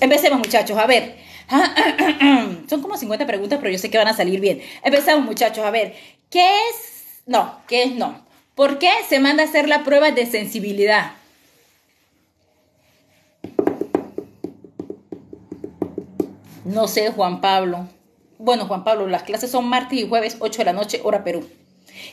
empecemos muchachos, a ver. Son como 50 preguntas, pero yo sé que van a salir bien. Empecemos muchachos, a ver. ¿Qué es? No, ¿qué es no? ¿Por qué se manda a hacer la prueba de sensibilidad? No sé, Juan Pablo. Bueno, Juan Pablo, las clases son martes y jueves, 8 de la noche, hora Perú.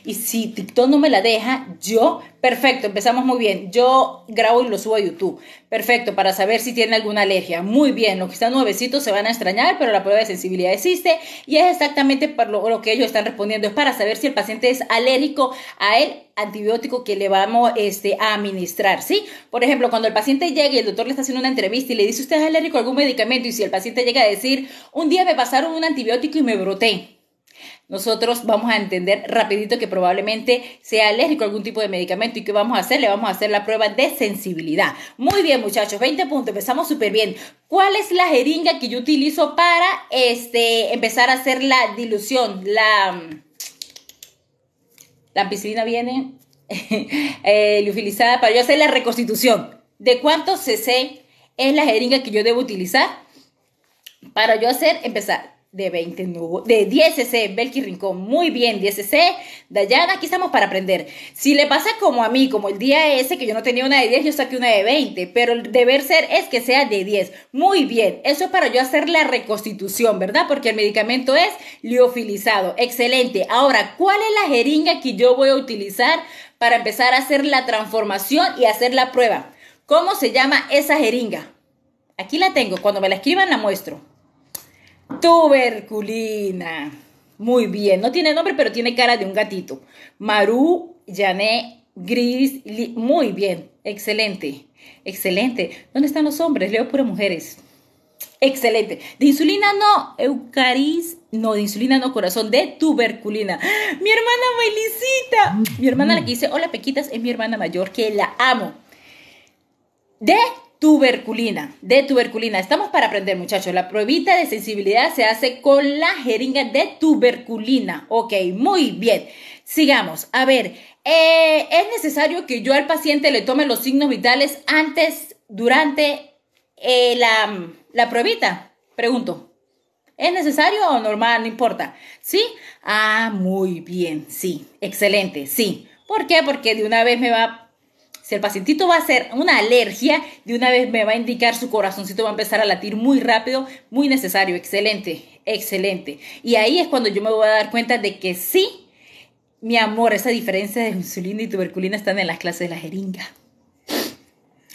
Y si TikTok no me la deja, yo, perfecto, empezamos muy bien. Yo grabo y lo subo a YouTube. Perfecto, para saber si tiene alguna alergia. Muy bien, los que están nuevecitos se van a extrañar, pero la prueba de sensibilidad existe y es exactamente por lo, que ellos están respondiendo. Es para saber si el paciente es alérgico a el antibiótico que le vamos este, a administrar, ¿sí? Por ejemplo, cuando el paciente llega y el doctor le está haciendo una entrevista y le dice, ¿usted es alérgico a algún medicamento? Y si el paciente llega a decir, un día me pasaron un antibiótico y me broté nosotros vamos a entender rapidito que probablemente sea alérgico a algún tipo de medicamento y que vamos a hacer, le vamos a hacer la prueba de sensibilidad. Muy bien, muchachos, 20 puntos, empezamos súper bien. ¿Cuál es la jeringa que yo utilizo para este empezar a hacer la dilución? La la piscina viene eh, utilizada para yo hacer la reconstitución. ¿De cuánto cc es la jeringa que yo debo utilizar para yo hacer empezar de 20 de 10 c Belki Rincón, muy bien, 10cc, Dayana, aquí estamos para aprender. Si le pasa como a mí, como el día ese que yo no tenía una de 10, yo saqué una de 20, pero el deber ser es que sea de 10. Muy bien, eso es para yo hacer la reconstitución, ¿verdad? Porque el medicamento es liofilizado, excelente. Ahora, ¿cuál es la jeringa que yo voy a utilizar para empezar a hacer la transformación y hacer la prueba? ¿Cómo se llama esa jeringa? Aquí la tengo, cuando me la escriban la muestro. Tuberculina. Muy bien, no tiene nombre, pero tiene cara de un gatito. Maru, Jané, Gris, muy bien, excelente, excelente. ¿Dónde están los hombres? Leo puras mujeres. Excelente. De insulina no, Eucaris, no, de insulina no, corazón, de tuberculina. Mi hermana Melicita. mi hermana la que dice, hola Pequitas, es mi hermana mayor, que la amo. De tuberculina, de tuberculina. Estamos para aprender, muchachos. La pruebita de sensibilidad se hace con la jeringa de tuberculina. Ok, muy bien. Sigamos. A ver, eh, es necesario que yo al paciente le tome los signos vitales antes, durante eh, la, la pruebita. Pregunto. ¿Es necesario o normal? No importa. ¿Sí? Ah, muy bien. Sí. Excelente. Sí. ¿Por qué? Porque de una vez me va si el pacientito va a hacer una alergia, de una vez me va a indicar su corazoncito va a empezar a latir muy rápido, muy necesario, excelente, excelente. Y ahí es cuando yo me voy a dar cuenta de que sí, mi amor, esa diferencia de insulina y tuberculina están en las clases de la jeringa.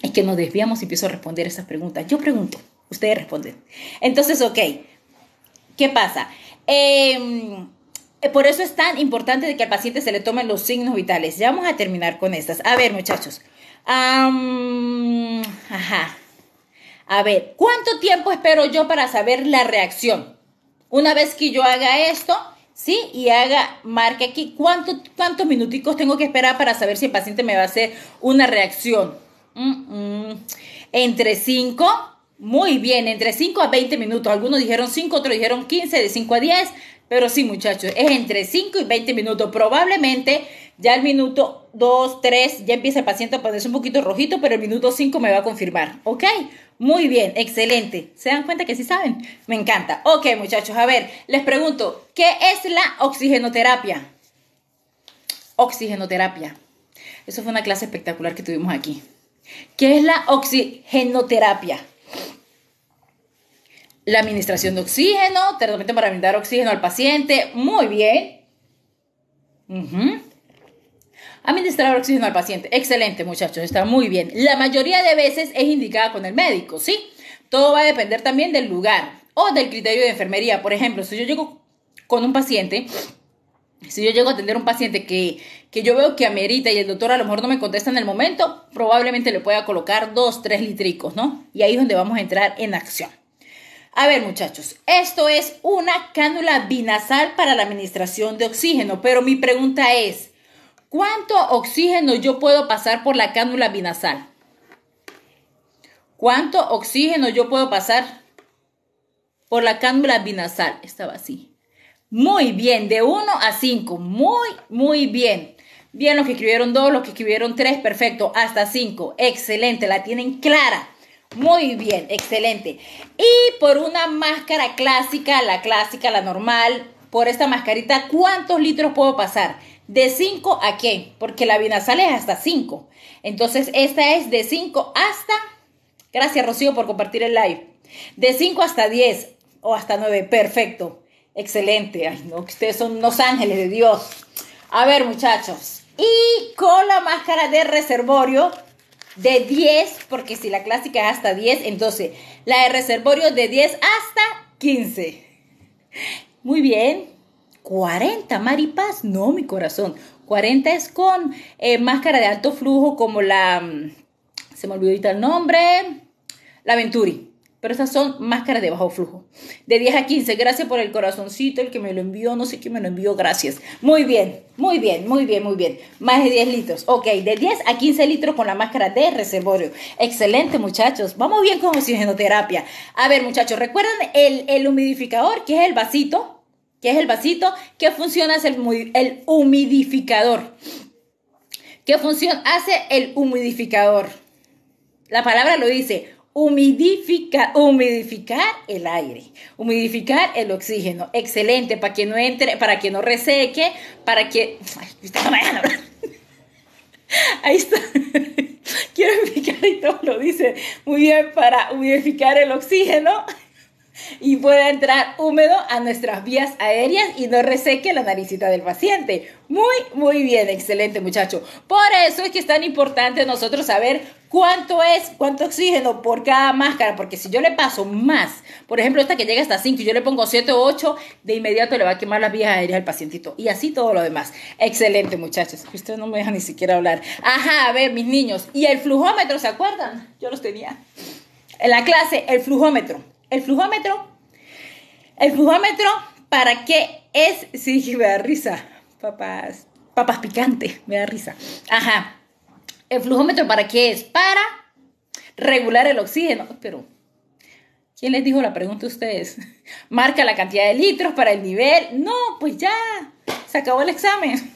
Es que nos desviamos y empiezo a responder esas preguntas. Yo pregunto, ustedes responden. Entonces, ok, ¿qué pasa? Eh, eh, por eso es tan importante que al paciente se le tomen los signos vitales. Ya vamos a terminar con estas. A ver, muchachos. A ver, ¿cuánto tiempo espero yo para saber la reacción? Una vez que yo haga esto, ¿sí? Y haga, marque aquí cuánto, cuántos minuticos tengo que esperar para saber si el paciente me va a hacer una reacción. Mm, mm. Entre 5, muy bien, entre 5 a 20 minutos. Algunos dijeron 5, otros dijeron 15, de 5 a 10, pero sí, muchachos, es entre 5 y 20 minutos. Probablemente ya el minuto 2, 3, ya empieza el paciente a ponerse un poquito rojito, pero el minuto 5 me va a confirmar. ¿Ok? Muy bien, excelente. ¿Se dan cuenta que sí saben? Me encanta. Ok, muchachos, a ver, les pregunto, ¿qué es la oxigenoterapia? Oxigenoterapia. Eso fue una clase espectacular que tuvimos aquí. ¿Qué es la oxigenoterapia? la administración de oxígeno, tratamiento para brindar oxígeno al paciente. Muy bien. Administrar oxígeno al paciente. Excelente, muchachos, está muy bien. La mayoría de veces es indicada con el médico, ¿sí? Todo va a depender también del lugar o del criterio de enfermería. Por ejemplo, si yo llego con un paciente, si yo llego a atender un paciente que, que yo veo que amerita y el doctor a lo mejor no me contesta en el momento, probablemente le pueda colocar dos, tres litricos, ¿no? Y ahí es donde vamos a entrar en acción. A ver muchachos, esto es una cánula binasal para la administración de oxígeno, pero mi pregunta es, ¿cuánto oxígeno yo puedo pasar por la cánula binasal? ¿Cuánto oxígeno yo puedo pasar por la cánula binasal? Estaba así. Muy bien, de 1 a 5. Muy, muy bien. Bien, los que escribieron 2, los que escribieron 3, perfecto. Hasta 5. Excelente, la tienen clara. Muy bien, excelente. Y por una máscara clásica, la clásica, la normal, por esta mascarita, ¿cuántos litros puedo pasar? ¿De 5 a qué? Porque la vinazal es hasta 5. Entonces, esta es de 5 hasta... Gracias, Rocío, por compartir el live. De 5 hasta 10 o hasta 9. Perfecto. Excelente. Ay, no, ustedes son unos ángeles de Dios. A ver, muchachos. Y con la máscara de reservorio, de 10, porque si la clásica es hasta 10, entonces la de reservorio de 10 hasta 15. Muy bien. 40, Maripaz. No, mi corazón. 40 es con eh, máscara de alto flujo como la... Mm, se me olvidó ahorita el nombre. La Venturi pero estas son máscaras de bajo flujo. De 10 a 15, gracias por el corazoncito, el que me lo envió, no sé quién me lo envió, gracias. Muy bien, muy bien, muy bien, muy bien. Más de 10 litros. Ok, de 10 a 15 litros con la máscara de reservorio. Excelente, muchachos. Vamos bien con oxigenoterapia. A ver, muchachos, ¿Recuerdan el, el humidificador, que es el vasito, que es el vasito, que funciona es el, el humidificador. ¿Qué función hace el humidificador? La palabra lo dice, humidifica, humidificar el aire, humidificar el oxígeno. Excelente, para que no entre, para que no reseque, para que... Ahí está. Quiero explicar y todo lo dice. Muy bien, para humidificar el oxígeno y pueda entrar húmedo a nuestras vías aéreas y no reseque la naricita del paciente. Muy, muy bien, excelente muchacho. Por eso es que es tan importante nosotros saber cuánto es, cuánto oxígeno por cada máscara, porque si yo le paso más, por ejemplo, esta que llega hasta 5 y yo le pongo 7 o 8, de inmediato le va a quemar las vías aéreas al pacientito y así todo lo demás. Excelente muchachos, ustedes no me dejan ni siquiera hablar. Ajá, a ver, mis niños, ¿y el flujómetro, se acuerdan? Yo los tenía. En la clase, el flujómetro. El flujómetro. El flujómetro, ¿para qué es? Sí, me da risa. Papas, papas picantes, me da risa. Ajá. El flujómetro, ¿para qué es? Para regular el oxígeno. Pero, ¿quién les dijo la pregunta a ustedes? Marca la cantidad de litros para el nivel. No, pues ya, se acabó el examen.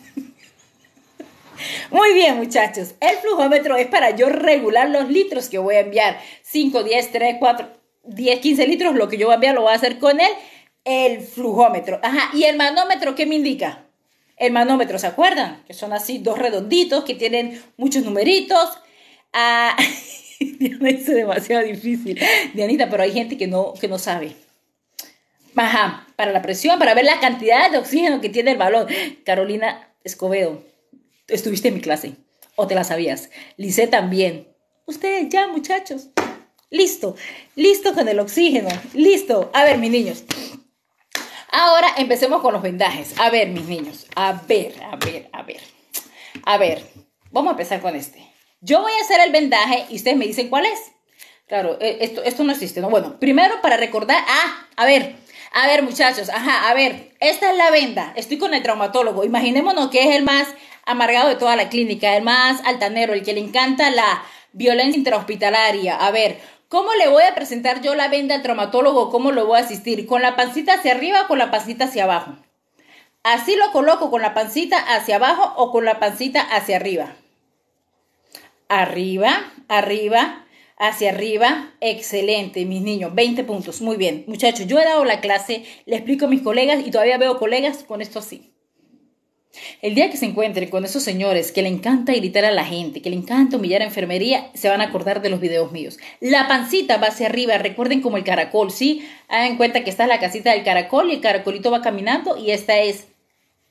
Muy bien, muchachos. El flujómetro es para yo regular los litros que voy a enviar. 5, 10, 3, 4. 10, 15 litros, lo que yo voy a enviar lo voy a hacer con él, el flujómetro. Ajá, y el manómetro, ¿qué me indica? El manómetro, ¿se acuerdan? Que son así dos redonditos que tienen muchos numeritos. Ah, Diana, es demasiado difícil. Dianita, pero hay gente que no, que no sabe. Ajá, para la presión, para ver la cantidad de oxígeno que tiene el balón. Carolina Escobedo, estuviste en mi clase o te la sabías. Lice también. Ustedes ya, muchachos. Listo, listo con el oxígeno, listo. A ver, mis niños. Ahora empecemos con los vendajes. A ver, mis niños. A ver, a ver, a ver. A ver, vamos a empezar con este. Yo voy a hacer el vendaje y ustedes me dicen cuál es. Claro, eh, esto, esto no existe, ¿no? Bueno, primero para recordar, ah, a ver, a ver muchachos, ajá, a ver, esta es la venda, estoy con el traumatólogo, imaginémonos que es el más amargado de toda la clínica, el más altanero, el que le encanta la violencia intrahospitalaria, a ver, ¿Cómo le voy a presentar yo la venda al traumatólogo? ¿Cómo lo voy a asistir? ¿Con la pancita hacia arriba o con la pancita hacia abajo? Así lo coloco con la pancita hacia abajo o con la pancita hacia arriba. Arriba, arriba, hacia arriba. Excelente, mis niños. 20 puntos. Muy bien. Muchachos, yo he dado la clase, le explico a mis colegas y todavía veo colegas con esto así. El día que se encuentren con esos señores que le encanta gritar a la gente, que le encanta humillar a enfermería, se van a acordar de los videos míos. La pancita va hacia arriba, recuerden como el caracol, ¿sí? Hagan cuenta que esta es la casita del caracol y el caracolito va caminando y esta es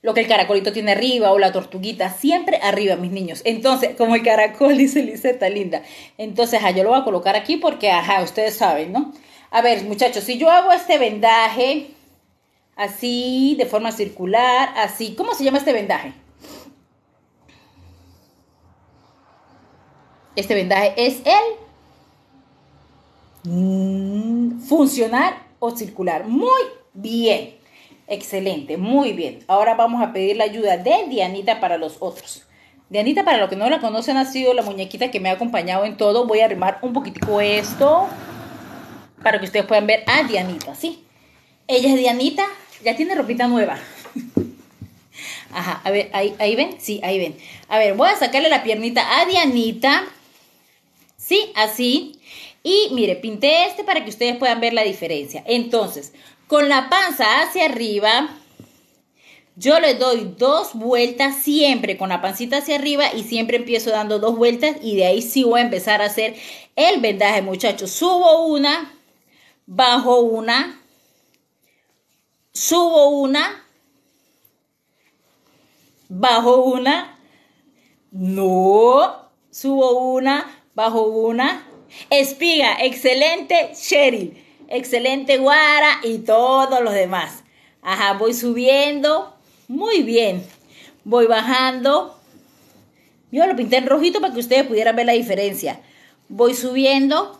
lo que el caracolito tiene arriba o la tortuguita, siempre arriba, mis niños. Entonces, como el caracol, dice Liseta, linda. Entonces, yo lo voy a colocar aquí porque, ajá, ustedes saben, ¿no? A ver, muchachos, si yo hago este vendaje así, de forma circular, así. ¿Cómo se llama este vendaje? Este vendaje es el mm, funcional o circular. Muy bien. Excelente, muy bien. Ahora vamos a pedir la ayuda de Dianita para los otros. Dianita, para los que no la conocen, ha sido la muñequita que me ha acompañado en todo. Voy a arrimar un poquitico esto para que ustedes puedan ver a Dianita, ¿sí? Ella es Dianita, ya tiene ropita nueva. Ajá, a ver, ahí, ven, sí, ahí ven. A ver, voy a sacarle la piernita a Dianita. Sí, así. Y mire, pinté este para que ustedes puedan ver la diferencia. Entonces, con la panza hacia arriba, yo le doy dos vueltas siempre con la pancita hacia arriba y siempre empiezo dando dos vueltas y de ahí sí voy a empezar a hacer el vendaje, muchachos. Subo una, bajo una, subo una, bajo una, no, subo una, bajo una, espiga, excelente, Cheryl, excelente, Guara y todos los demás. Ajá, voy subiendo, muy bien, voy bajando. Yo lo pinté en rojito para que ustedes pudieran ver la diferencia. Voy subiendo,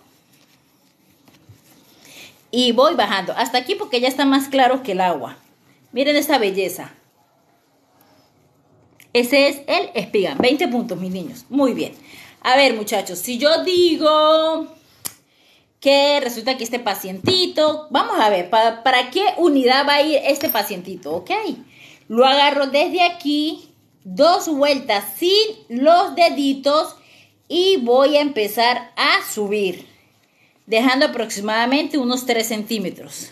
y voy bajando hasta aquí porque ya está más claro que el agua. Miren esta belleza. Ese es el espiga. 20 puntos, mis niños. Muy bien. A ver, muchachos, si yo digo que resulta que este pacientito, vamos a ver, ¿para, ¿para, qué unidad va a ir este pacientito? ¿Ok? Lo agarro desde aquí, dos vueltas sin los deditos y voy a empezar a subir dejando aproximadamente unos 3 centímetros.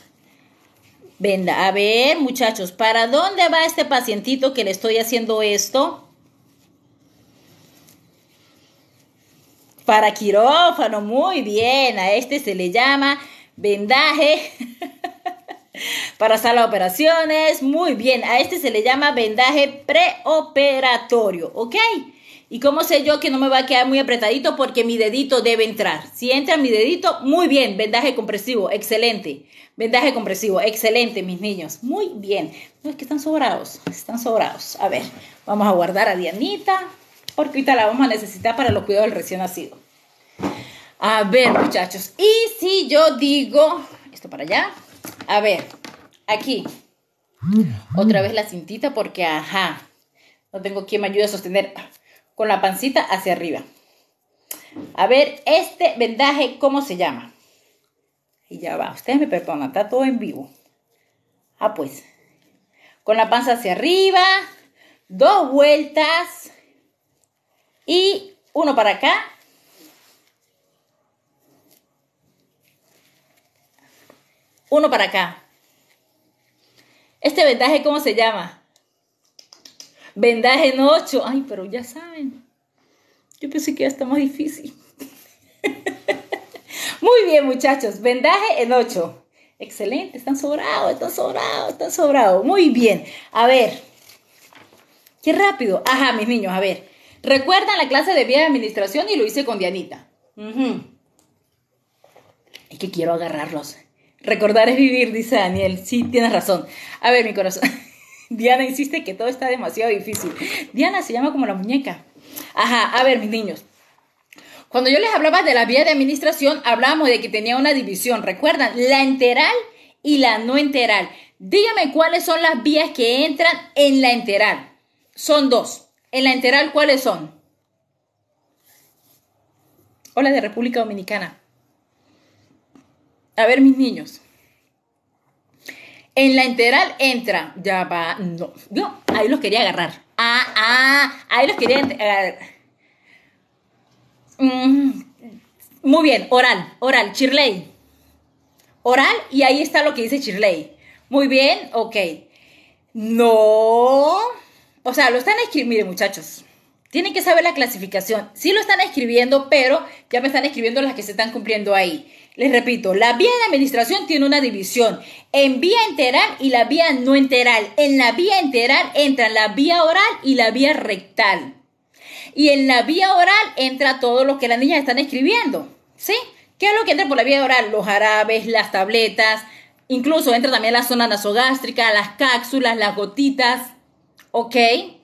Venda, a ver muchachos, ¿para dónde va este pacientito que le estoy haciendo esto? Para quirófano, muy bien, a este se le llama vendaje. para sala de operaciones, muy bien, a este se le llama vendaje preoperatorio, ¿ok? ¿Y cómo sé yo que no me va a quedar muy apretadito? Porque mi dedito debe entrar. Si entra mi dedito, muy bien. Vendaje compresivo, excelente. Vendaje compresivo, excelente, mis niños. Muy bien. No es que están sobrados, están sobrados. A ver, vamos a guardar a Dianita, porque ahorita la vamos a necesitar para los cuidados del recién nacido. A ver, muchachos. Y si yo digo, esto para allá. A ver, aquí. Otra vez la cintita porque, ajá, no tengo quien me ayude a sostener con la pancita hacia arriba. A ver, este vendaje, ¿cómo se llama? Y ya va, ustedes me perdonan, está todo en vivo. Ah, pues, con la panza hacia arriba, dos vueltas y uno para acá. Uno para acá. Este vendaje, ¿cómo se llama? vendaje en 8. Ay, pero ya saben. Yo pensé que ya está más difícil. Muy bien, muchachos. Vendaje en 8. Excelente, están sobrados, están sobrados, están sobrados. Muy bien. A ver. Qué rápido. Ajá, mis niños, a ver. Recuerdan la clase de vía de administración y lo hice con Dianita. Es que quiero agarrarlos. Recordar es vivir, dice Daniel. Sí, tienes razón. A ver, mi corazón. Diana insiste que todo está demasiado difícil. Diana se llama como la muñeca. Ajá, a ver, mis niños. Cuando yo les hablaba de la vía de administración, hablamos de que tenía una división. ¿Recuerdan? La enteral y la no enteral. Dígame cuáles son las vías que entran en la enteral. Son dos. En la enteral, ¿cuáles son? Hola de República Dominicana. A ver, mis niños. En la integral entra, ya va, no, yo ahí los quería agarrar. Ah, ah, ahí los quería agarrar. Mm, muy bien, oral, oral, Chirley. Oral, y ahí está lo que dice Chirley. Muy bien, ok. No. O sea, lo están escribiendo, miren muchachos, tienen que saber la clasificación. Sí lo están escribiendo, pero ya me están escribiendo las que se están cumpliendo ahí. Les repito, la vía de administración tiene una división en vía enteral y la vía no enteral. En la vía enteral entran la vía oral y la vía rectal. Y en la vía oral entra todo lo que las niñas están escribiendo. ¿Sí? ¿Qué es lo que entra por la vía oral? Los jarabes, las tabletas, incluso entra también la zona nasogástrica, las cápsulas, las gotitas. ¿Ok?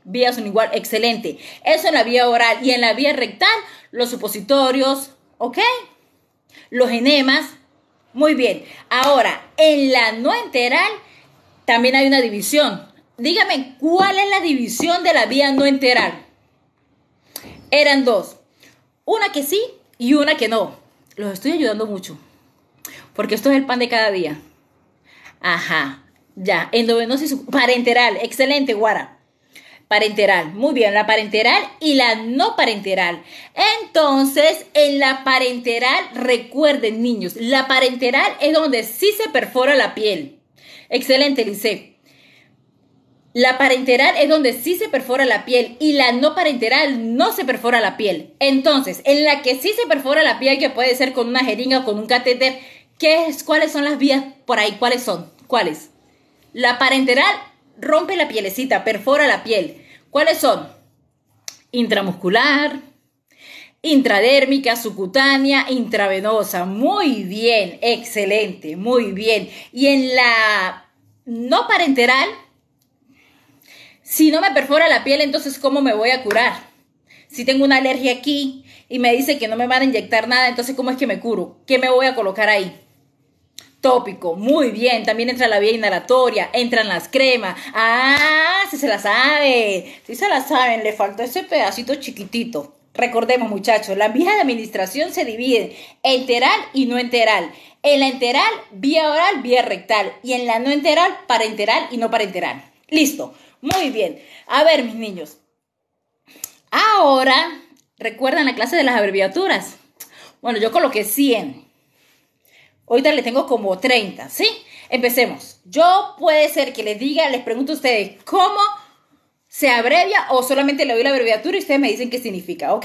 Vía son igual, excelente. Eso en la vía oral y en la vía rectal, los supositorios. ¿Ok? los enemas. Muy bien. Ahora, en la no enteral también hay una división. Dígame, ¿cuál es la división de la vía no enteral? Eran dos. Una que sí y una que no. Los estoy ayudando mucho. Porque esto es el pan de cada día. Ajá. Ya. Endovenosis parenteral. Excelente, Guara parenteral. Muy bien, la parenteral y la no parenteral. Entonces, en la parenteral, recuerden niños, la parenteral es donde sí se perfora la piel. Excelente, Lice. La parenteral es donde sí se perfora la piel y la no parenteral no se perfora la piel. Entonces, en la que sí se perfora la piel, que puede ser con una jeringa o con un catéter, ¿qué es? ¿cuáles son las vías por ahí? ¿Cuáles son? ¿Cuáles? La parenteral rompe la pielecita, perfora la piel. ¿Cuáles son? Intramuscular, intradérmica, subcutánea, intravenosa. Muy bien, excelente, muy bien. Y en la no parenteral, si no me perfora la piel, entonces ¿cómo me voy a curar? Si tengo una alergia aquí y me dice que no me van a inyectar nada, entonces ¿cómo es que me curo? ¿Qué me voy a colocar ahí? tópico. Muy bien, también entra la vía inhalatoria, entran las cremas. Ah, si se la sabe, si se la saben, le faltó ese pedacito chiquitito. Recordemos muchachos, La vía de administración se divide enteral y no enteral. En la enteral, vía oral, vía rectal. Y en la no enteral, parenteral y no parenteral. Listo, muy bien. A ver, mis niños. Ahora, ¿recuerdan la clase de las abreviaturas? Bueno, yo coloqué 100 Ahorita le tengo como 30, ¿sí? Empecemos. Yo puede ser que les diga, les pregunto a ustedes, ¿cómo se abrevia o solamente le doy la abreviatura y ustedes me dicen qué significa, ¿ok?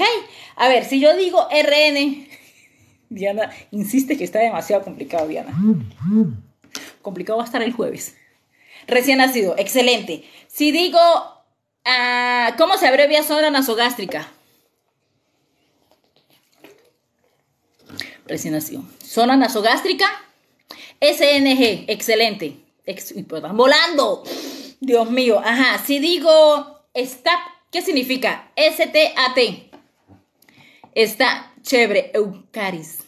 A ver, si yo digo RN, Diana insiste que está demasiado complicado, Diana. Complicado va a estar el jueves. Recién nacido, excelente. Si digo, ah, ¿cómo se abrevia zona nasogástrica? Recién nacido. Zona nasogástrica, SNG, excelente. Pues volando. Dios mío, ajá. Si digo STAP, ¿qué significa? S-T-A-T. Está chévere, Eucaris.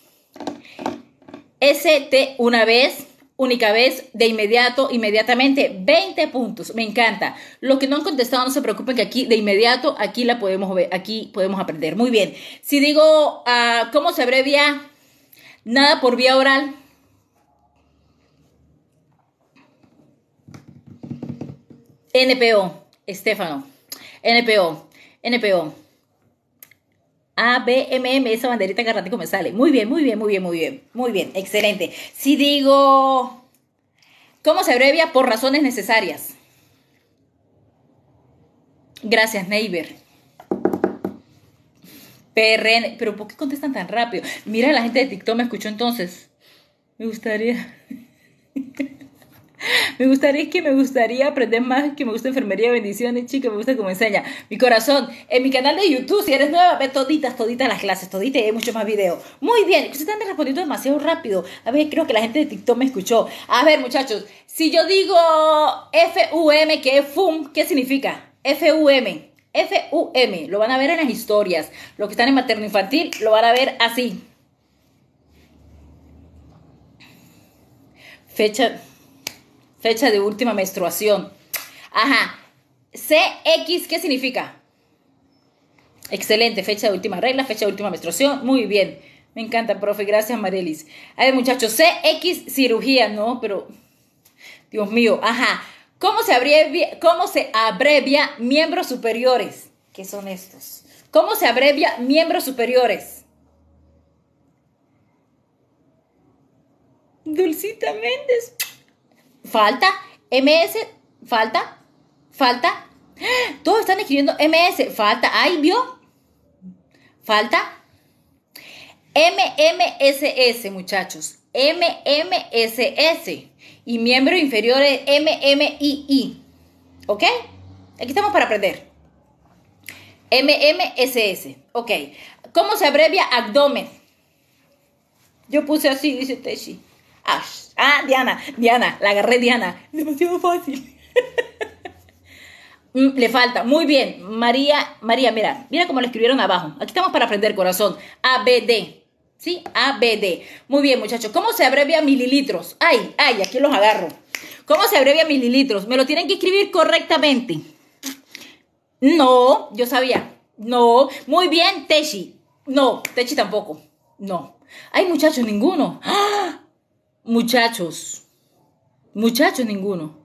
ST una vez, única vez, de inmediato, inmediatamente, 20 puntos. Me encanta. Los que no han contestado, no se preocupen que aquí, de inmediato, aquí la podemos ver, aquí podemos aprender. Muy bien. Si digo, ah, ¿cómo se abrevia Nada por vía oral. NPO, Estefano. NPO, NPO. ABMM, esa banderita que me sale. Muy bien, muy bien, muy bien, muy bien. Muy bien, excelente. Si digo, ¿cómo se abrevia? Por razones necesarias. Gracias, neighbor. PRN. Pero ¿por qué contestan tan rápido? Mira, la gente de TikTok me escuchó entonces. Me gustaría. me gustaría que me gustaría aprender más, que me gusta enfermería, bendiciones, chica, me gusta cómo enseña. Mi corazón, en mi canal de YouTube, si eres nueva, ve toditas, toditas las clases, toditas y hay muchos más videos. Muy bien, ustedes están respondiendo demasiado rápido. A ver, creo que la gente de TikTok me escuchó. A ver, muchachos, si yo digo FUM, que es FUM, ¿qué significa? FUM. F-U-M, lo van a ver en las historias. Los que están en materno infantil lo van a ver así. Fecha, fecha de última menstruación. Ajá. CX, ¿qué significa? Excelente, fecha de última regla, fecha de última menstruación. Muy bien. Me encanta, profe. Gracias, Marelis. A ver, muchachos, CX cirugía, ¿no? Pero, Dios mío, ajá. ¿Cómo se, abrevia, ¿Cómo se abrevia miembros superiores? ¿Qué son estos? ¿Cómo se abrevia miembros superiores? Dulcita Méndez. Falta. MS. Falta. Falta. Todos están escribiendo MS. Falta. Ay, vio. Falta. MMSS, muchachos. MMSS y miembro inferior es ¿Ok? Aquí estamos para aprender. MMSS. Ok. ¿Cómo se abrevia abdomen? Yo puse así, dice Teshi. Ah, Diana, Diana, la agarré Diana. Demasiado fácil. Mm, le falta. Muy bien. María, María, mira, mira cómo lo escribieron abajo. Aquí estamos para aprender, corazón. ABD. ¿Sí? A, B, D. Muy bien, muchachos. ¿Cómo se abrevia mililitros? Ay, ay, aquí los agarro. ¿Cómo se abrevia mililitros? Me lo tienen que escribir correctamente. No, yo sabía. No. Muy bien, Techi. No, Techi tampoco. No. Ay, muchachos, ninguno. ¡Ah! Muchachos. Muchachos, ninguno.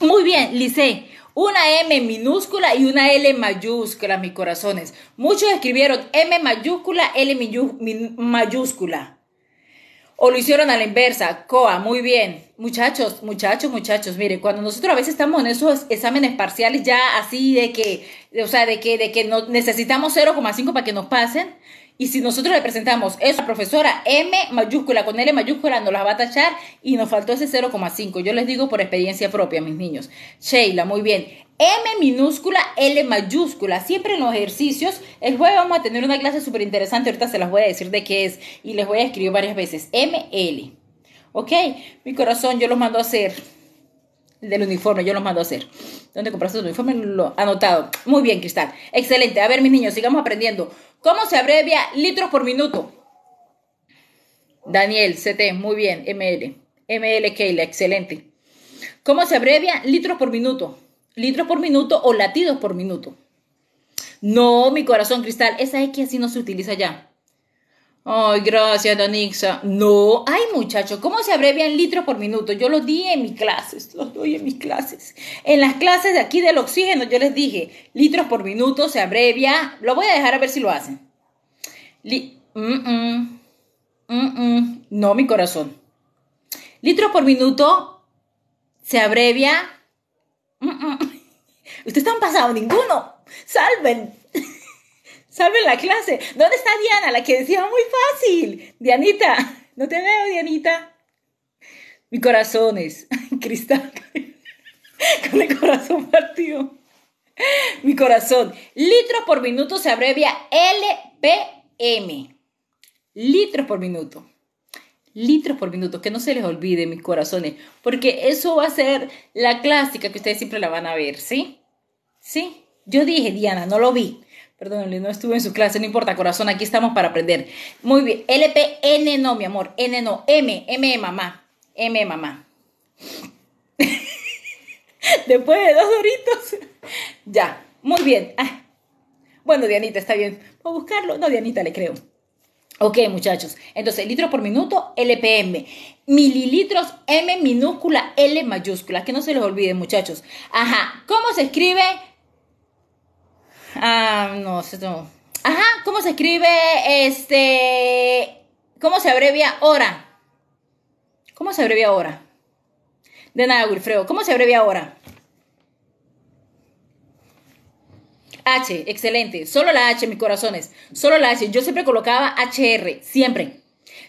Muy bien, Lice. Una M minúscula y una L mayúscula, mis corazones. Muchos escribieron M mayúscula, L mayúscula. O lo hicieron a la inversa. COA, muy bien. Muchachos, muchachos, muchachos, miren, cuando nosotros a veces estamos en esos exámenes parciales ya así de que, o sea, de que, de que no, necesitamos 0,5 para que nos pasen, y si nosotros le presentamos eso a profesora M mayúscula con L mayúscula, nos la va a tachar y nos faltó ese 0,5. Yo les digo por experiencia propia, mis niños. Sheila, muy bien. M minúscula, L mayúscula. Siempre en los ejercicios, el jueves vamos a tener una clase súper interesante. Ahorita se las voy a decir de qué es y les voy a escribir varias veces. ML. ¿Ok? Mi corazón, yo los mando a hacer. del uniforme, yo los mando a hacer. ¿Dónde compraste tu uniforme? Lo anotado. Muy bien, Cristal. Excelente. A ver, mis niños, sigamos aprendiendo. ¿Cómo se abrevia litros por minuto? Daniel, CT, muy bien, ML. ML Keila, excelente. ¿Cómo se abrevia litros por minuto? Litros por minuto o latidos por minuto. No, mi corazón cristal, esa X así no se utiliza ya. Ay, gracias, Danixa. No, ay, muchachos, ¿cómo se abrevian litros por minuto? Yo lo di en mis clases, los doy en mis clases. En las clases de aquí del oxígeno, yo les dije, litros por minuto se abrevia. Lo voy a dejar a ver si lo hacen. no, mi corazón. Litros por minuto se abrevia. Ustedes están pasados, ninguno. Salven. ¡Salve la clase. ¿Dónde está Diana? La que decía muy fácil. Dianita, no te veo, Dianita. Mi corazón es cristal con el corazón partido. Mi corazón. Litros por minuto se abrevia LPM. Litros por minuto. Litros por minuto. Que no se les olvide, mis corazones. Porque eso va a ser la clásica que ustedes siempre la van a ver, ¿sí? ¿Sí? Yo dije, Diana, no lo vi. Perdón, no estuve en su clase, no importa, corazón, aquí estamos para aprender. Muy bien, LPN no, mi amor, N no, M, M mamá, M mamá. Después de dos doritos, ya, muy bien. Ah, bueno, Dianita, está bien, voy a buscarlo. No, Dianita, le creo. Ok, muchachos. Entonces, litro por minuto, LPM. Mililitros, M minúscula, L mayúscula. Que no se les olviden, muchachos. Ajá. ¿Cómo se escribe Ah, no, esto. Ajá, ¿cómo se escribe este? ¿Cómo se abrevia hora? ¿Cómo se abrevia hora? De nada, Wilfredo. ¿Cómo se abrevia hora? H, excelente. Solo la H, mis corazones. Solo la H. Yo siempre colocaba HR, siempre.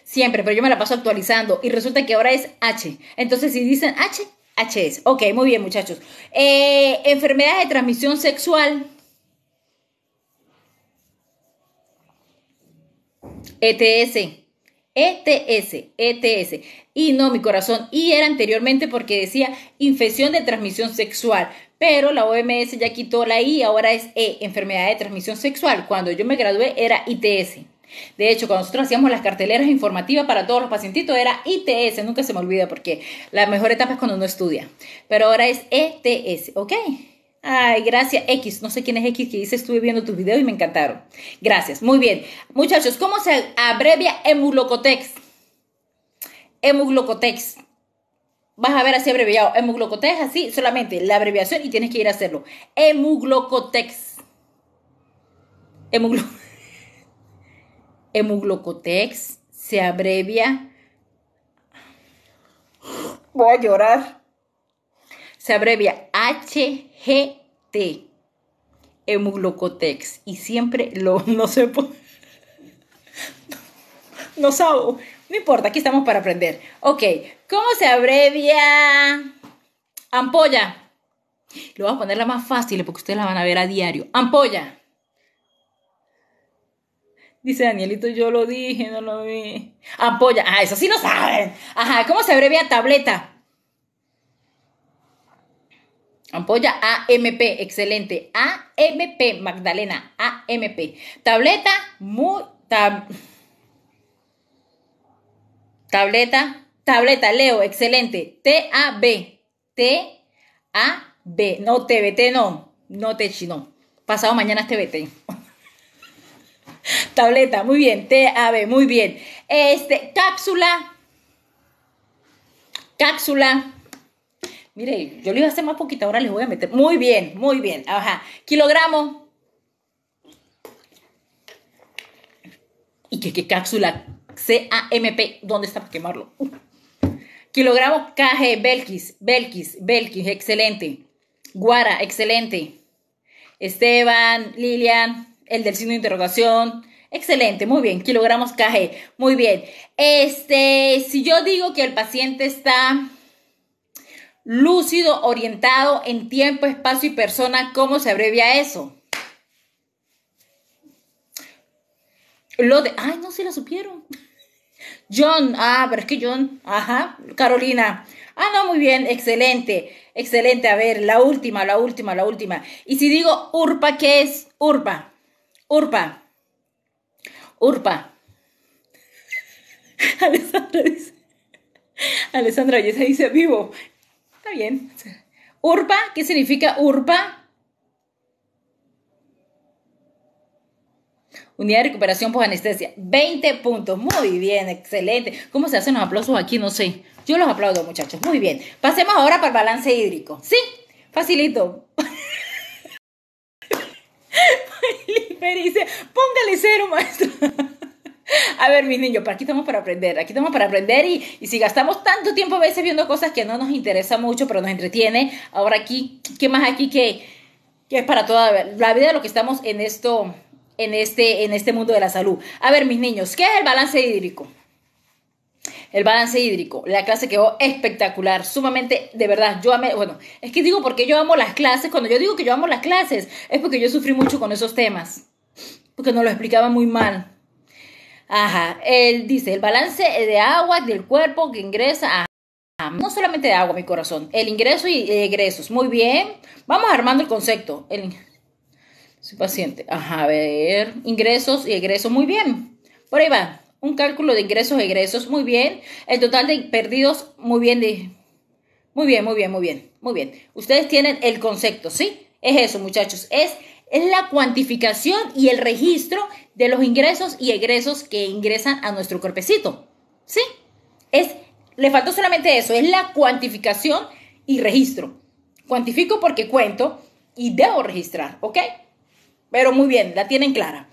Siempre, pero yo me la paso actualizando y resulta que ahora es H. Entonces, si dicen H, H es. Ok, muy bien, muchachos. Eh, enfermedades de transmisión sexual. ETS. ETS, ETS. Y no, mi corazón, y era anteriormente porque decía infección de transmisión sexual, pero la OMS ya quitó la I, ahora es E, enfermedad de transmisión sexual. Cuando yo me gradué era ITS. De hecho, cuando nosotros hacíamos las carteleras informativas para todos los pacientitos era ITS, nunca se me olvida porque la mejor etapa es cuando uno estudia, pero ahora es ETS, ¿ok? Ay, gracias X, no sé quién es X que dice, estuve viendo tus videos y me encantaron. Gracias, muy bien. Muchachos, ¿cómo se abrevia Emulocotex? Emulocotex. Vas a ver así abreviado, EmuGlocotex, así solamente la abreviación y tienes que ir a hacerlo. Emuglocotex. Emuglo... Emuglocotex se abrevia. Voy a llorar. Se abrevia H té, hemoglocotex, y siempre lo, no sé, no, no sabo, no importa, aquí estamos para aprender. Ok, ¿cómo se abrevia ampolla? Lo voy a poner la más fácil porque ustedes la van a ver a diario. Ampolla. Dice Danielito, yo lo dije, no lo vi. Ampolla. Ah, eso sí no saben. Ajá, ¿cómo se abrevia tableta? Ampolla AMP, excelente. AMP, Magdalena, AMP. Tableta, muy... tableta, tableta, Leo, excelente. T-A-B, T-A-B. no TBT, no, no te chino. Pasado mañana es TBT. tableta, muy bien. T-A-B, muy bien. Este, cápsula, cápsula Mire, yo lo iba a hacer más poquito, ahora les voy a meter. Muy bien, muy bien. Ajá. Kilogramo. Y qué qué cápsula p ¿dónde está para quemarlo? Kilogramo KG, Belkis, Belkis, Belkis, excelente. Guara, excelente. Esteban, Lilian, el del signo de interrogación. Excelente, muy bien. Kilogramos KG, muy bien. Este, si yo digo que el paciente está lúcido, orientado en tiempo, espacio y persona, ¿cómo se abrevia eso? Lo de, ay, no se la supieron. John, ah, pero es que John, ajá, Carolina. Ah, no, muy bien, excelente, excelente. A ver, la última, la última, la última. Y si digo urpa, ¿qué es? Urpa, urpa, urpa. Alessandra dice, Alessandra ya se dice vivo, bien. Urpa, ¿qué significa urpa? Unidad de recuperación por anestesia. 20 puntos. Muy bien, excelente. ¿Cómo se hacen los aplausos aquí? No sé. Yo los aplaudo, muchachos. Muy bien. Pasemos ahora para el balance hídrico. Sí, facilito. póngale cero, maestro. A ver, mis niños, aquí estamos para aprender, aquí estamos para aprender y, si gastamos tanto tiempo a veces viendo cosas que no nos interesa mucho, pero nos entretiene, ahora aquí, ¿qué más aquí que, es para toda la vida de lo que estamos en esto, en este, en este mundo de la salud? A ver, mis niños, ¿qué es el balance hídrico? El balance hídrico, la clase quedó espectacular, sumamente, de verdad, yo amé, bueno, es que digo porque yo amo las clases, cuando yo digo que yo amo las clases, es porque yo sufrí mucho con esos temas, porque nos lo explicaban muy mal, Ajá, él dice, el balance de agua del cuerpo que ingresa, a... no solamente de agua, mi corazón, el ingreso y egresos, muy bien, vamos armando el concepto, el, soy paciente, ajá, a ver, ingresos y egresos, muy bien, por ahí va, un cálculo de ingresos y egresos, muy bien, el total de perdidos, muy bien, muy bien, muy bien, muy bien, muy bien, ustedes tienen el concepto, ¿sí? Es eso, muchachos, es es la cuantificación y el registro de los ingresos y egresos que ingresan a nuestro cuerpecito. ¿Sí? Es, le faltó solamente eso, es la cuantificación y registro. Cuantifico porque cuento y debo registrar, ¿ok? Pero muy bien, la tienen clara.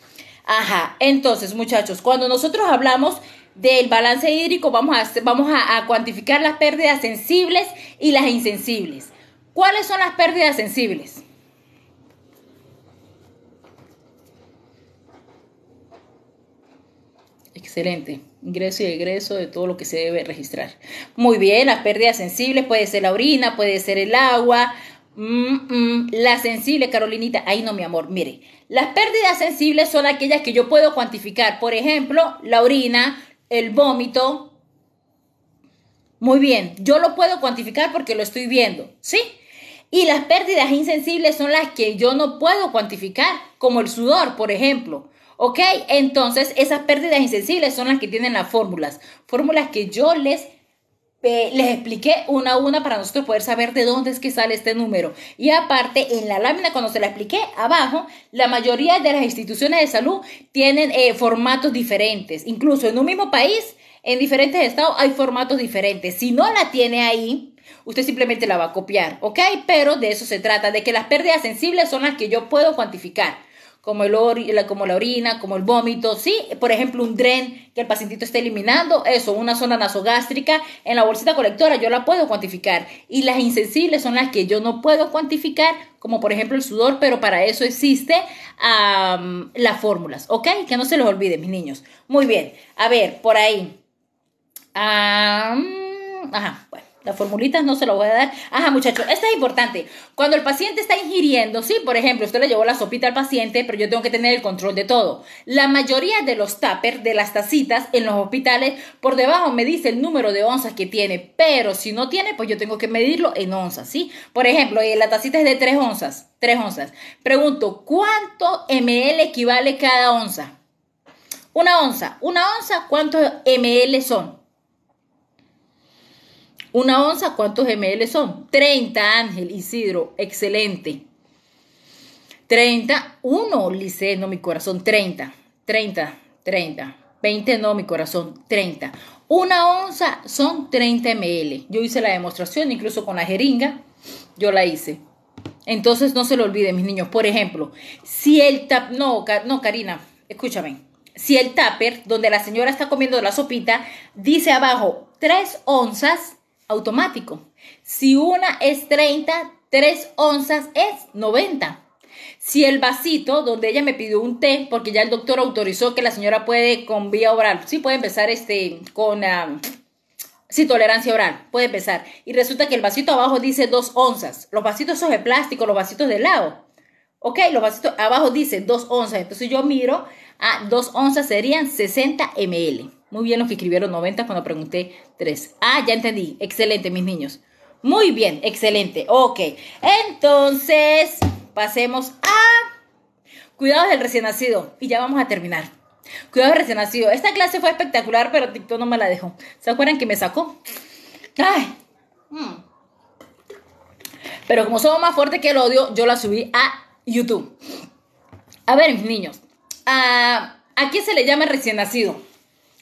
Ajá, entonces muchachos, cuando nosotros hablamos del balance hídrico, vamos a, vamos a cuantificar las pérdidas sensibles y las insensibles. ¿Cuáles son las pérdidas sensibles? Excelente. Ingreso y egreso de todo lo que se debe registrar. Muy bien, las pérdidas sensibles puede ser la orina, puede ser el agua. Mm, mm, la sensible, Carolinita. ahí no, mi amor. Mire, las pérdidas sensibles son aquellas que yo puedo cuantificar. Por ejemplo, la orina, el vómito. Muy bien, yo lo puedo cuantificar porque lo estoy viendo. ¿Sí? Y las pérdidas insensibles son las que yo no puedo cuantificar, como el sudor, por ejemplo. ¿Ok? Entonces, esas pérdidas insensibles son las que tienen las fórmulas. Fórmulas que yo les, eh, les expliqué una a una para nosotros poder saber de dónde es que sale este número. Y aparte, en la lámina, cuando se la expliqué abajo, la mayoría de las instituciones de salud tienen eh, formatos diferentes. Incluso en un mismo país, en diferentes estados, hay formatos diferentes. Si no la tiene ahí, Usted simplemente la va a copiar, ¿ok? Pero de eso se trata, de que las pérdidas sensibles son las que yo puedo cuantificar como, el or como la orina, como el vómito, ¿sí? Por ejemplo, un dren que el pacientito esté eliminando, eso, una zona nasogástrica en la bolsita colectora, yo la puedo cuantificar. Y las insensibles son las que yo no puedo cuantificar, como por ejemplo el sudor, pero para eso existe las fórmulas, ¿ok? Que no se los olvide, mis niños. Muy bien, a ver, por ahí. ajá, bueno. Las formulitas no se las voy a dar. Ajá, muchachos, esto es importante. Cuando el paciente está ingiriendo, sí, por ejemplo, usted le llevó la sopita al paciente, pero yo tengo que tener el control de todo. La mayoría de los tuppers, de las tacitas en los hospitales, por debajo me dice el número de onzas que tiene, pero si no tiene, pues yo tengo que medirlo en onzas, ¿sí? Por ejemplo, eh, la tacita es de 3 onzas, 3 onzas. Pregunto, ¿cuánto ml equivale cada onza? Una onza, una onza, ¿cuántos ml son? Una onza, ¿cuántos ml son? 30, Ángel, Isidro, excelente. 30, 1, Lice, no, mi corazón, 30, 30, 30. 20, no, mi corazón, 30. Una onza son 30 ml. Yo hice la demostración, incluso con la jeringa, yo la hice. Entonces, no se lo olviden, mis niños. Por ejemplo, si el tap... No, no, Karina, escúchame. Si el tupper, donde la señora está comiendo la sopita, dice abajo 3 onzas, automático. Si una es 30, 3 onzas es 90. Si el vasito donde ella me pidió un té, porque ya el doctor autorizó que la señora puede con vía oral, sí puede empezar este con ah, si tolerancia oral, puede empezar. Y resulta que el vasito abajo dice 2 onzas. Los vasitos son de plástico, los vasitos de helado. Ok, los vasitos abajo dice 2 onzas. Entonces yo miro a ah, 2 onzas serían 60 ml. Muy bien los que escribieron 90 cuando pregunté 3. Ah, ya entendí. Excelente, mis niños. Muy bien, excelente. Ok. Entonces, pasemos a cuidados del recién nacido. Y ya vamos a terminar. Cuidados del recién nacido. Esta clase fue espectacular, pero TikTok no me la dejó. ¿Se acuerdan que me sacó? Ay. Mm. Pero como somos más fuerte que el odio, yo la subí a YouTube. A ver, mis niños. Ah, ¿A, quién se le llama recién nacido?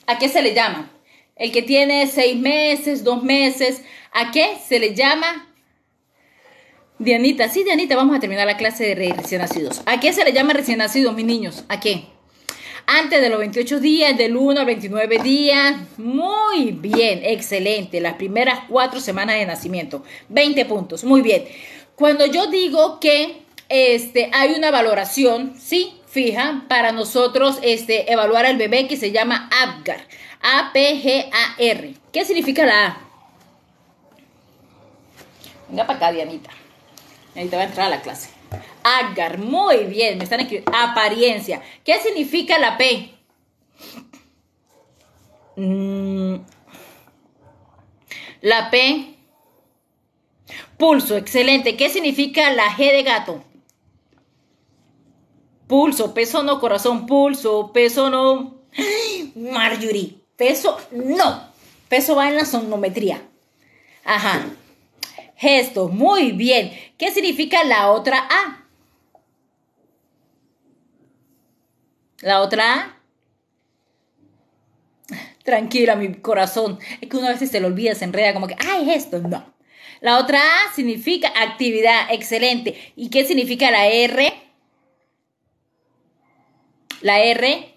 ¿A qué se le llama? El que tiene seis meses, dos meses, ¿a qué se le llama? Dianita, sí, Dianita, vamos a terminar la clase de recién nacidos. ¿A qué se le llama recién nacidos, mis niños? ¿A qué? Antes de los 28 días, del 1 al 29 días. Muy bien, excelente. Las primeras cuatro semanas de nacimiento. 20 puntos, muy bien. Cuando yo digo que este, hay una valoración, ¿sí? fija para nosotros este, evaluar al bebé que se llama APGAR. A-P-G-A-R. ¿Qué significa la A? Venga para acá, Dianita. te va a entrar a la clase. APGAR. Muy bien, me están escribiendo. Apariencia. ¿Qué significa la P? Mm. La P. Pulso, excelente. ¿Qué significa la G de gato? Pulso, peso no, corazón, pulso, peso no. Marjorie, peso no. Peso va en la sonometría. Ajá. Gesto, muy bien. ¿Qué significa la otra A? La otra A. Tranquila, mi corazón. Es que una vez se lo olvida, se enreda como que, ay, ah, esto, no. La otra A significa actividad, excelente. ¿Y qué significa la R? La R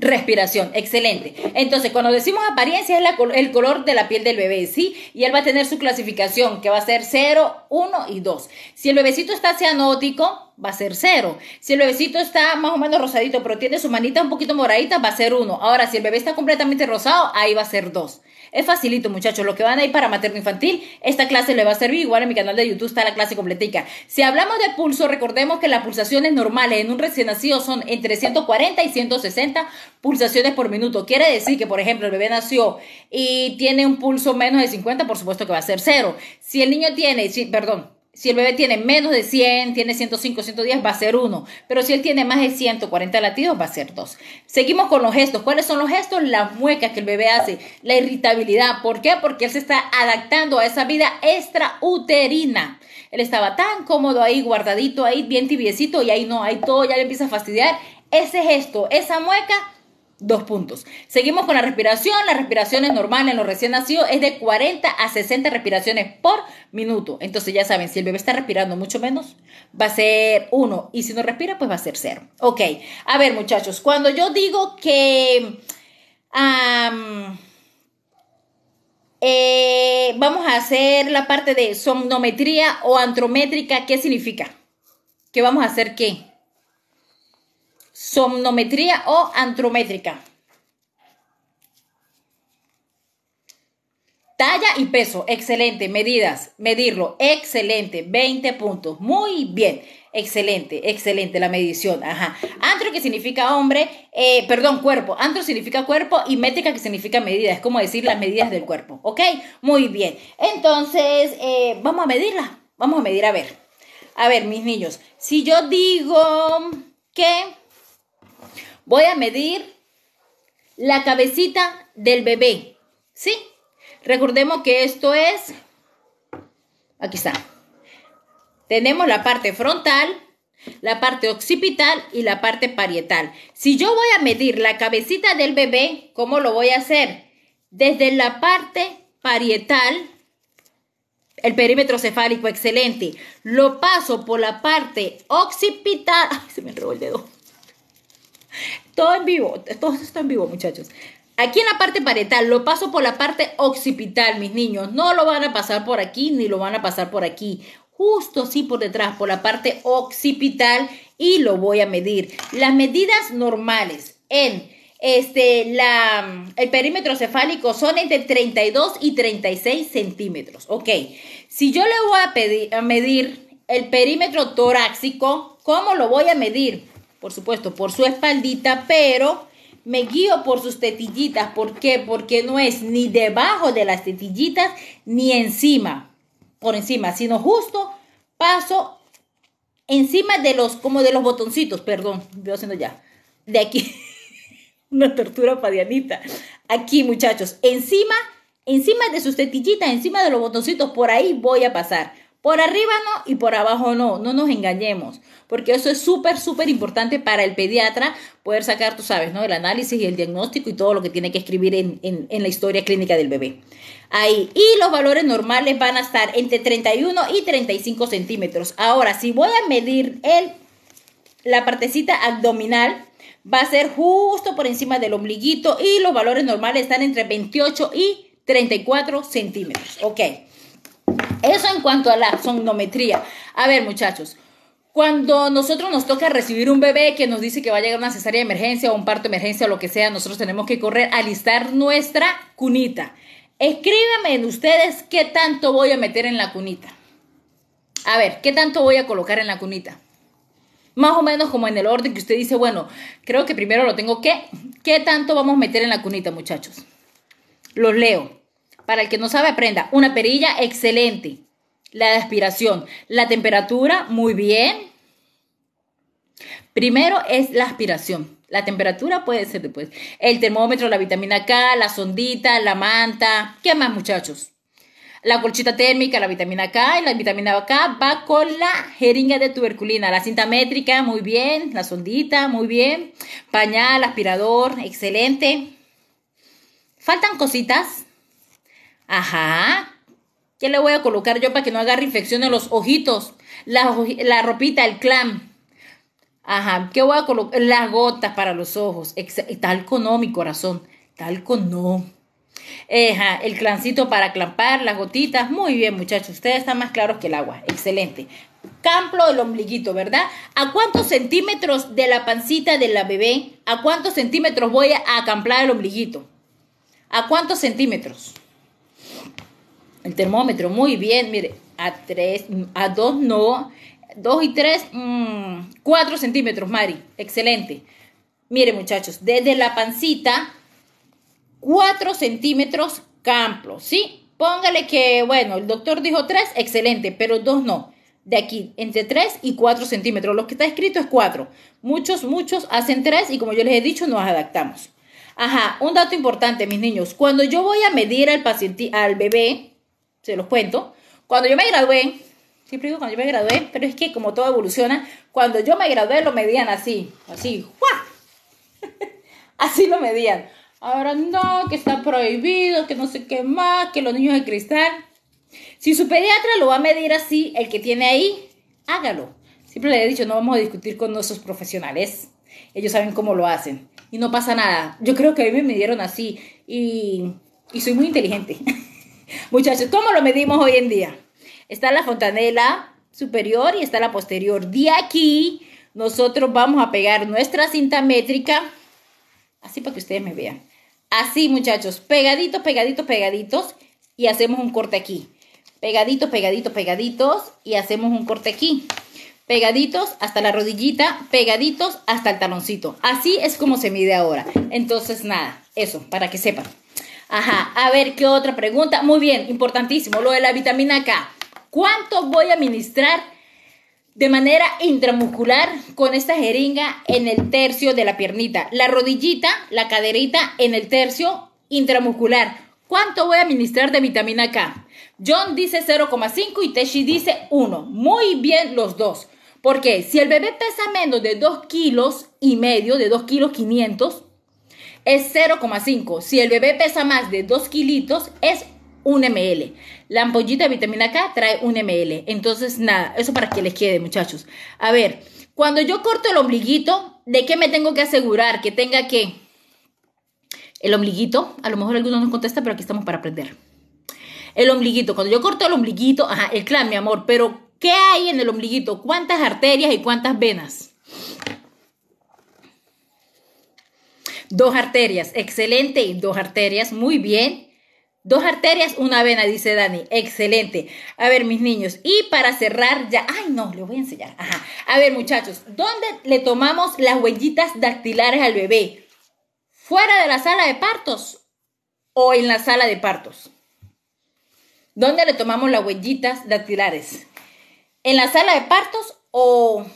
Respiración, excelente. Entonces, cuando decimos apariencia es el color de la piel del bebé, ¿sí? Y él va a tener su clasificación, que va a ser 0, 1 y 2. Si el bebecito está cianótico, va a ser 0. Si el bebecito está más o menos rosadito, pero tiene su manita un poquito moradita, va a ser 1. Ahora, si el bebé está completamente rosado, ahí va a ser 2. Es facilito, muchachos. lo que van a ir para materno infantil, esta clase le va a servir. Igual en mi canal de YouTube está la clase completica. Si hablamos de pulso, recordemos que las pulsaciones normales en un recién nacido son entre 140 y 160 pulsaciones por minuto. Quiere decir que, por ejemplo, el bebé nació y tiene un pulso menos de 50, por supuesto que va a ser cero. Si el niño tiene, si, perdón, si el bebé tiene menos de 100, tiene 105, 110, va a ser 1. Pero si él tiene más de 140 latidos, va a ser 2. Seguimos con los gestos. ¿Cuáles son los gestos? Las muecas que el bebé hace, la irritabilidad. ¿Por qué? Porque él se está adaptando a esa vida extrauterina. Él estaba tan cómodo ahí, guardadito ahí, bien tibiecito, y ahí no, ahí todo ya le empieza a fastidiar. Ese gesto, esa mueca, Dos puntos. Seguimos con la respiración. La respiración es normal en los recién nacidos, es de 40 a 60 respiraciones por minuto. Entonces ya saben, si el bebé está respirando mucho menos, va a ser uno y si no respira, pues va a ser 0. Ok, a ver muchachos, cuando yo digo que eh, vamos a hacer la parte de somnometría o antrométrica, ¿qué significa? ¿Que vamos a hacer qué? somnometría o antrométrica. Talla y peso, excelente. Medidas, medirlo, excelente. 20 puntos, muy bien. Excelente, excelente la medición. Ajá. Antro que significa hombre, eh, perdón, cuerpo. Antro significa cuerpo y métrica que significa medida. Es como decir las medidas del cuerpo, ¿ok? Muy bien. Entonces, eh, vamos a medirla. Vamos a medir, a ver. A ver, mis niños, si yo digo que Voy a medir la cabecita del bebé, ¿sí? Recordemos que esto es, aquí está. Tenemos la parte frontal, la parte occipital y la parte parietal. Si yo voy a medir la cabecita del bebé, ¿cómo lo voy a hacer? Desde la parte parietal, el perímetro cefálico excelente, lo paso por la parte occipital, se me enredó el dedo todo en vivo, todo está en vivo, muchachos. Aquí en la parte parietal lo paso por la parte occipital, mis niños. No lo van a pasar por aquí ni lo van a pasar por aquí. Justo así por detrás, por la parte occipital y lo voy a medir. Las medidas normales en este, la, el perímetro cefálico son entre 32 y 36 centímetros. Ok, si yo le voy a, pedir, a medir el perímetro torácico, ¿cómo lo voy a medir? por supuesto, por su espaldita, pero me guío por sus tetillitas. ¿Por qué? Porque no es ni debajo de las tetillitas ni encima, por encima, sino justo paso encima de los, como de los botoncitos, perdón, veo haciendo ya, de aquí. Una tortura padianita, Aquí, muchachos, encima, encima de sus tetillitas, encima de los botoncitos, por ahí voy a pasar. Por arriba no y por abajo no, no nos engañemos, porque eso es súper, súper importante para el pediatra poder sacar, tú sabes, ¿no? El análisis y el diagnóstico y todo lo que tiene que escribir en, la historia clínica del bebé. Ahí, y los valores normales van a estar entre 31 y 35 centímetros. Ahora, si voy a medir el, la partecita abdominal, va a ser justo por encima del ombliguito y los valores normales están entre 28 y 34 centímetros. Ok. Eso en cuanto a la somnometría. A ver, muchachos. Cuando nosotros nos toca recibir un bebé que nos dice que va a llegar una cesárea de emergencia o un parto de emergencia o lo que sea, nosotros tenemos que correr, a listar nuestra cunita. Escríbeme en ustedes qué tanto voy a meter en la cunita. A ver, ¿qué tanto voy a colocar en la cunita? Más o menos como en el orden que usted dice, bueno, creo que primero lo tengo que, ¿qué tanto vamos a meter en la cunita, muchachos? Los leo. Para el que no sabe, aprenda. Una perilla, excelente. La de aspiración. La temperatura, muy bien. Primero es la aspiración. La temperatura puede ser después. El termómetro, la vitamina K, la sondita, la manta. ¿Qué más, muchachos? La colchita térmica, la vitamina K y la vitamina K va con la jeringa de tuberculina. La cinta métrica, muy bien. La sondita, muy bien. Pañal, aspirador, excelente. Faltan cositas. Ajá. ¿Qué le voy a colocar yo para que no agarre infección en los ojitos? La, ropita, el clam. Ajá. ¿Qué voy a colocar? Las gotas para los ojos. Talco no, mi corazón. Talco no. Ajá, el clancito para clampar, las gotitas. Muy bien, muchachos. Ustedes están más claros que el agua. Excelente. Camplo el ombliguito, ¿verdad? ¿A cuántos centímetros de la pancita de la bebé? ¿A cuántos centímetros voy a acamplar el ombliguito? ¿A cuántos centímetros? el termómetro, muy bien, mire, a 3, a 2 no, 2 y 3, 4 mm, centímetros, Mari, excelente. Mire muchachos, desde la pancita, 4 centímetros campo, ¿sí? Póngale que, bueno, el doctor dijo 3, excelente, pero 2 no. De aquí, entre 3 y 4 centímetros. Lo que está escrito es 4. Muchos, muchos hacen 3 y como yo les he dicho, nos adaptamos. Ajá, un dato importante, mis niños. Cuando yo voy a medir al, paciente, al bebé, se los cuento, cuando yo me gradué, siempre digo cuando yo me gradué, pero es que como todo evoluciona, cuando yo me gradué lo medían así, así, ¡guau! así lo medían. Ahora no, que está prohibido, que no sé qué más, que los niños de cristal. Si su pediatra lo va a medir así, el que tiene ahí, hágalo. Siempre le he dicho, no vamos a discutir con nuestros profesionales. Ellos saben cómo lo hacen. Y no pasa nada. Yo creo que a mí me midieron así. Y, y soy muy inteligente. Muchachos, ¿cómo lo medimos hoy en día? Está la fontanela superior y está la posterior. De aquí nosotros vamos a pegar nuestra cinta métrica, así para que ustedes me vean. Así muchachos, pegaditos, pegaditos, pegaditos y hacemos un corte aquí. Pegaditos, pegaditos, pegaditos y hacemos un corte aquí. Pegaditos hasta la rodillita, pegaditos hasta el taloncito. Así es como se mide ahora. Entonces nada, eso, para que sepan. Ajá, a ver, ¿qué otra pregunta? Muy bien, importantísimo, lo de la vitamina K. ¿Cuánto voy a administrar de manera intramuscular con esta jeringa en el tercio de la piernita? La rodillita, la caderita en el tercio intramuscular. ¿Cuánto voy a administrar de vitamina K? John dice 0,5 y Teshi dice 1. Muy bien los dos. Porque si el bebé pesa menos de 2 kilos y medio, de 2 kilos 500, es 0,5. Si el bebé pesa más de 2 kilitos, es 1 ml. La ampollita de vitamina K trae 1 ml. Entonces, nada, eso para que les quede, muchachos. A ver, cuando yo corto el ombliguito, ¿de qué me tengo que asegurar? Que tenga que... El ombliguito, a lo mejor alguno nos contesta, pero aquí estamos para aprender. El ombliguito, cuando yo corto el ombliguito, ajá, el clan, mi amor, pero ¿qué hay en el ombliguito? ¿Cuántas arterias y cuántas venas? Dos arterias, excelente, dos arterias, muy bien. Dos arterias, una vena, dice Dani. Excelente. A ver, mis niños. Y para cerrar ya. Ay, no, le voy a enseñar. Ajá. A ver, muchachos. ¿Dónde le tomamos las huellitas dactilares al bebé? ¿Fuera de la sala de partos o en la sala de partos? ¿Dónde le tomamos las huellitas dactilares? ¿En la sala de partos o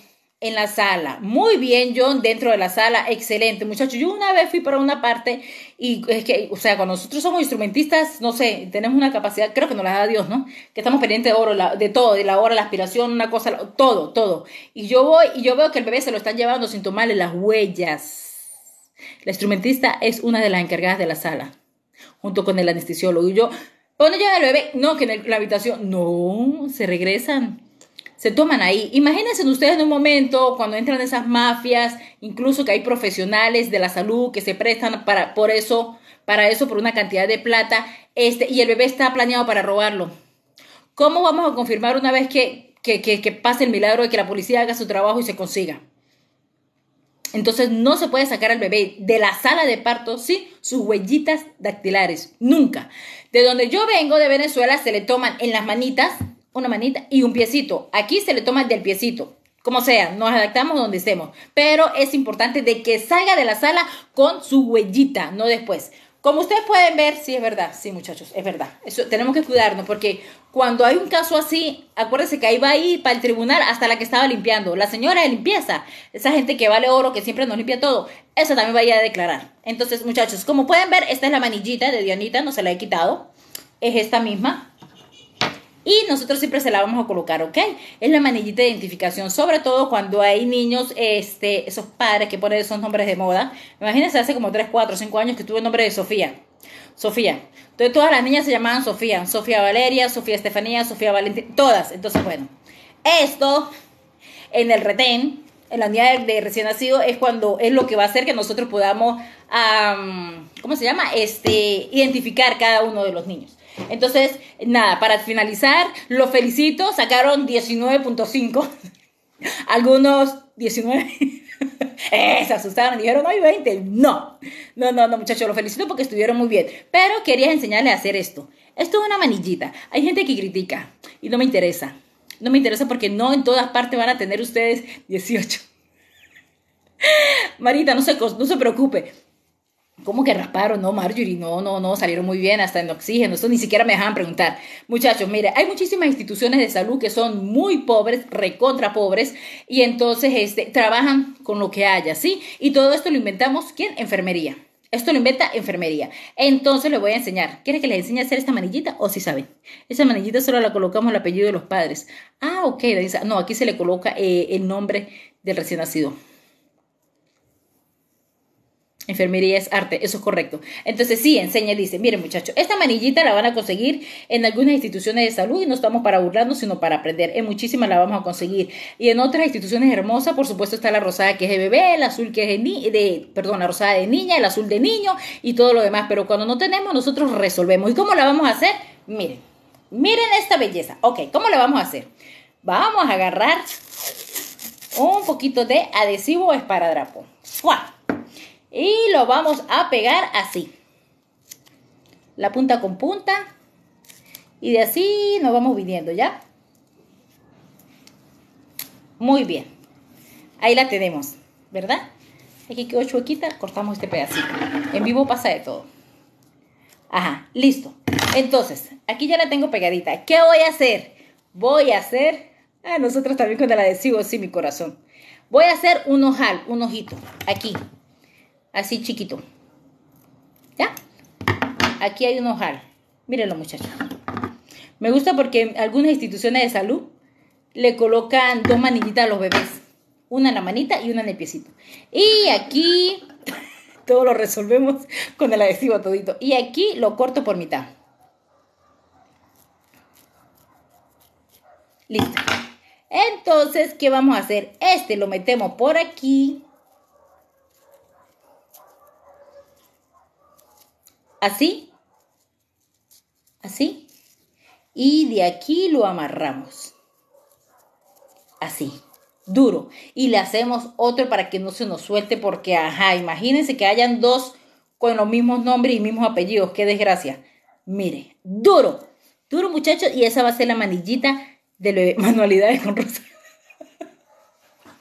en la sala. Muy bien, John, dentro de la sala. Excelente, muchachos. Yo una vez fui para una parte y es que, o sea, cuando nosotros somos instrumentistas, no sé, tenemos una capacidad, creo que nos la da Dios, ¿no? Que estamos pendientes de oro, de todo, de la hora, la aspiración, una cosa, todo, todo. Y yo voy y yo veo que el bebé se lo están llevando sin tomarle las huellas. La instrumentista es una de las encargadas de la sala, junto con el anestesiólogo. Y yo, pone ya el bebé? No, que en la habitación. No, se regresan se toman ahí. Imagínense ustedes en un momento cuando entran esas mafias, incluso que hay profesionales de la salud que se prestan para, por eso, para eso, por una cantidad de plata, este, y el bebé está planeado para robarlo. ¿Cómo vamos a confirmar una vez que, que, que, que pase el milagro de que la policía haga su trabajo y se consiga? Entonces no se puede sacar al bebé de la sala de parto sin sus huellitas dactilares, nunca. De donde yo vengo de Venezuela se le toman en las manitas una manita y un piecito. Aquí se le toma del piecito. Como sea, nos adaptamos donde estemos. Pero es importante de que salga de la sala con su huellita, no después. Como ustedes pueden ver, sí es verdad, sí muchachos, es verdad. Eso, tenemos que cuidarnos porque cuando hay un caso así, acuérdense que ahí va ahí para el tribunal hasta la que estaba limpiando, la señora de limpieza, esa gente que vale oro, que siempre nos limpia todo, esa también va a ir a declarar. Entonces muchachos, como pueden ver, esta es la manillita de Dianita, no se la he quitado, es esta misma, y nosotros siempre se la vamos a colocar, ¿ok? Es la manillita de identificación, sobre todo cuando hay niños, este, esos padres que ponen esos nombres de moda. Imagínense hace como 3, 4, 5 años que tuve el nombre de Sofía. Sofía. Entonces todas las niñas se llamaban Sofía. Sofía Valeria, Sofía Estefanía, Sofía Valentín, todas. Entonces, bueno, esto en el retén, en la unidad de, recién nacido, es cuando es lo que va a hacer que nosotros podamos, ¿cómo se llama? Este, identificar cada uno de los niños. Entonces, nada, para finalizar, lo felicito, sacaron 19.5. Algunos 19. eh, se asustaron, dijeron, no hay 20. No, no, no, no, muchachos, lo felicito porque estuvieron muy bien. Pero quería enseñarles a hacer esto. Esto es una manillita. Hay gente que critica y no me interesa. No me interesa porque no en todas partes van a tener ustedes 18. Marita, no no se preocupe. ¿Cómo que rasparon? No, Marjorie, no, no, no, salieron muy bien, hasta en oxígeno, eso ni siquiera me dejaban preguntar. Muchachos, mire, hay muchísimas instituciones de salud que son muy pobres, recontra pobres, y entonces este, trabajan con lo que haya, ¿sí? Y todo esto lo inventamos, ¿quién? Enfermería. Esto lo inventa enfermería. Entonces le voy a enseñar. ¿Quieres que les enseñe a hacer esta manillita? O oh, si sí saben. Esa manillita solo la colocamos el apellido de los padres. Ah, ok. No, aquí se le coloca eh, el nombre del recién nacido. Enfermería es arte, eso es correcto. Entonces sí, enseña y dice, miren muchachos, esta manillita la van a conseguir en algunas instituciones de salud y no estamos para burlarnos, sino para aprender. En muchísimas la vamos a conseguir. Y en otras instituciones hermosas, por supuesto, está la rosada que es de bebé, el azul que es de, perdón, la rosada de niña, el azul de niño y todo lo demás. Pero cuando no tenemos, nosotros resolvemos. ¿Y cómo la vamos a hacer? Miren, miren esta belleza. Ok, ¿cómo la vamos a hacer? Vamos a agarrar un poquito de adhesivo esparadrapo. ¡Fuah! Y lo vamos a pegar así. La punta con punta. Y de así nos vamos viniendo, ¿ya? Muy bien. Ahí la tenemos, ¿verdad? Aquí quedó chuequita, cortamos este pedacito. En vivo pasa de todo. Ajá, listo. Entonces, aquí ya la tengo pegadita. ¿Qué voy a hacer? Voy a hacer... A ah, nosotros también con el adhesivo, sí, mi corazón. Voy a hacer un ojal, un ojito. Aquí, así chiquito. ¿Ya? Aquí hay un ojal. Mírenlo, muchachos. Me gusta porque algunas instituciones de salud le colocan dos manillitas a los bebés. Una en la manita y una en el piecito. Y aquí todo lo resolvemos con el adhesivo todito. Y aquí lo corto por mitad. Listo. Entonces, ¿qué vamos a hacer? Este lo metemos por aquí. Así. Así. Y de aquí lo amarramos. Así. Duro. Y le hacemos otro para que no se nos suelte porque, ajá, imagínense que hayan dos con los mismos nombres y mismos apellidos. Qué desgracia. Mire, duro. Duro muchachos. Y esa va a ser la manillita de manualidades con Rosa.